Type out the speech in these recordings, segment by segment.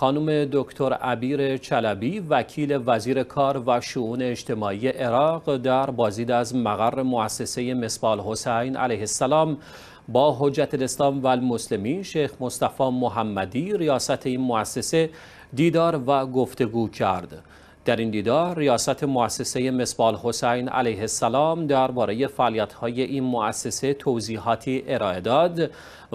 خانم دکتر عبیر چلبی وکیل وزیر کار و شؤون اجتماعی عراق در بازدید از مقر مؤسسه مصبال حسین علیه السلام با حجت الاسلام و المسلمین شیخ مصطفی محمدی ریاست این مؤسسه دیدار و گفتگو کرد در این دیدار ریاست مؤسسه مسبال حسین علیه السلام درباره فعالیت‌های این مؤسسه توضیحاتی ارائه داد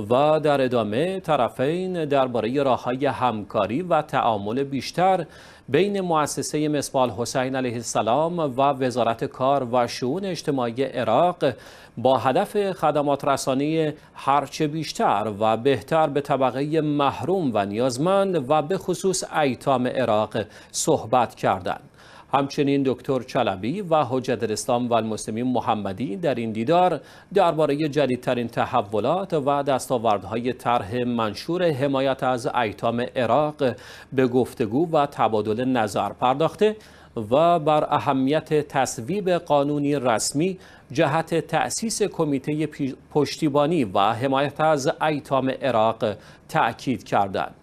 و در ادامه طرفین درباره راه‌های همکاری و تعامل بیشتر بین مؤسسه مسبال حسین علیه السلام و وزارت کار و شؤون اجتماعی عراق با هدف خدمات رسانی هرچه بیشتر و بهتر به طبقه محروم و نیازمند و به خصوص ایتام عراق صحبت کرد همچنین دکتر چلبی و حجت الاسلام و المسلمین محمدی در این دیدار درباره جدیدترین تحولات و دستاوردهای طرح منشور حمایت از ایتام عراق به گفتگو و تبادل نظر پرداخته و بر اهمیت تصویب قانونی رسمی جهت تأسیس کمیته پشتیبانی و حمایت از ایتام عراق تأکید کردند.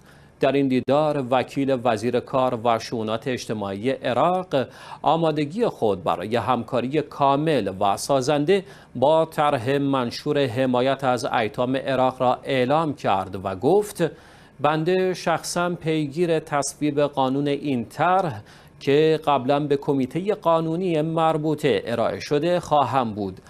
در این دیدار وکیل وزیر کار و شونات اجتماعی عراق آمادگی خود برای همکاری کامل و سازنده با طرح منشور حمایت از ایتام عراق را اعلام کرد و گفت بنده شخصا پیگیر تصویب قانون این طرح که قبلا به کمیته قانونی مربوطه ارائه شده خواهم بود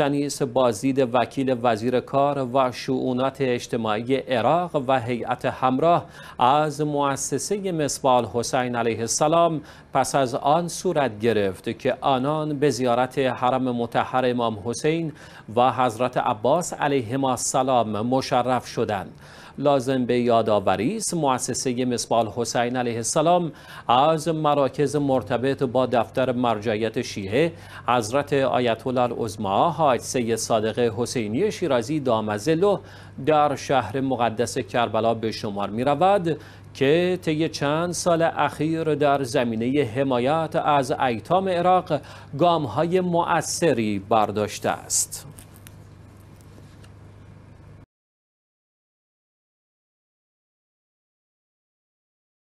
است بازدید وکیل وزیر کار و شؤونات اجتماعی عراق و هیئت همراه از مؤسسه مصبال حسین علیه السلام پس از آن صورت گرفت که آنان به زیارت حرم متحر امام حسین و حضرت عباس علیهما السلام مشرف شدند لازم به یادآوری است مؤسسه مصبال حسین علیه السلام از مراکز مرتبط با دفتر مرجعیت شیعه حضرت آیت الله العظما حاج سید صادق حسینی شیرازی دامزلو در شهر مقدس کربلا به شمار می رود که طی چند سال اخیر در زمینه حمایت از ایتام عراق های مؤثری برداشته است.